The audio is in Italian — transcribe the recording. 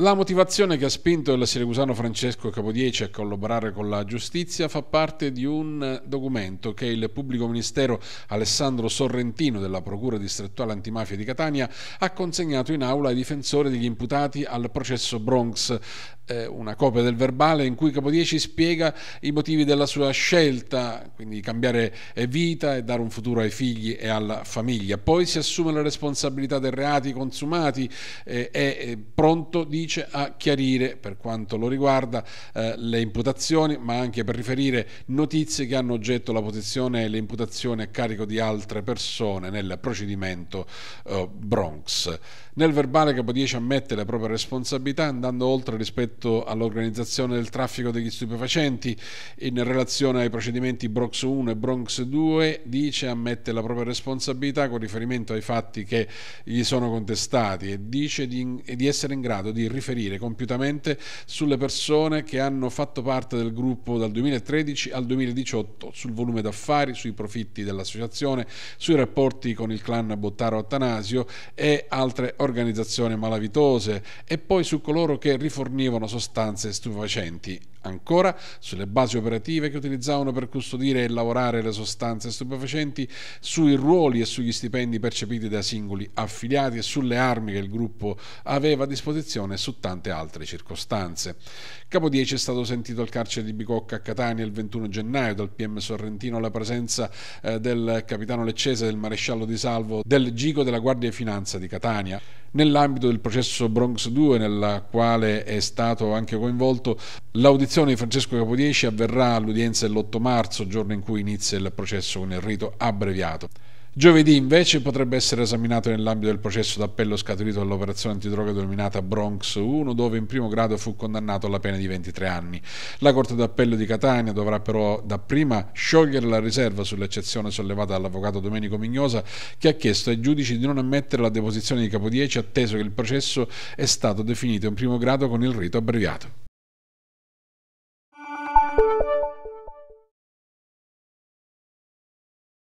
La motivazione che ha spinto il siracusano Francesco Capodieci a collaborare con la giustizia fa parte di un documento che il pubblico ministero Alessandro Sorrentino della Procura distrettuale antimafia di Catania ha consegnato in aula ai difensori degli imputati al processo Bronx eh, una copia del verbale in cui Capo spiega i motivi della sua scelta, quindi cambiare eh, vita e dare un futuro ai figli e alla famiglia. Poi si assume la responsabilità dei reati consumati eh, è eh, pronto, dice, a chiarire per quanto lo riguarda eh, le imputazioni, ma anche per riferire notizie che hanno oggetto la posizione e le imputazioni a carico di altre persone nel procedimento eh, Bronx. Nel verbale Capodieci ammette le proprie responsabilità andando oltre rispetto rispetto all'organizzazione del traffico degli stupefacenti in relazione ai procedimenti Bronx 1 e Bronx 2 dice ammette la propria responsabilità con riferimento ai fatti che gli sono contestati e dice di, di essere in grado di riferire compiutamente sulle persone che hanno fatto parte del gruppo dal 2013 al 2018 sul volume d'affari, sui profitti dell'associazione, sui rapporti con il clan Bottaro Attanasio e altre organizzazioni malavitose e poi su coloro che rifornivano contenevano sostanze stupefacenti. Ancora, sulle basi operative che utilizzavano per custodire e lavorare le sostanze stupefacenti, sui ruoli e sugli stipendi percepiti da singoli affiliati e sulle armi che il gruppo aveva a disposizione e su tante altre circostanze. Capo 10 è stato sentito al carcere di Bicocca a Catania il 21 gennaio dal PM Sorrentino alla presenza eh, del capitano Leccese, del maresciallo di Salvo, del Gico della Guardia di Finanza di Catania nell'ambito del processo Bronx 2 nella quale è stato anche coinvolto l'audizione di Francesco Capodieci avverrà all'udienza dell'8 marzo giorno in cui inizia il processo con il rito abbreviato Giovedì invece potrebbe essere esaminato nell'ambito del processo d'appello scaturito dall'operazione antidroga denominata Bronx 1, dove in primo grado fu condannato alla pena di 23 anni. La Corte d'appello di Catania dovrà però dapprima sciogliere la riserva sull'eccezione sollevata dall'avvocato Domenico Mignosa, che ha chiesto ai giudici di non ammettere la deposizione di Capodieci, atteso che il processo è stato definito in primo grado con il rito abbreviato.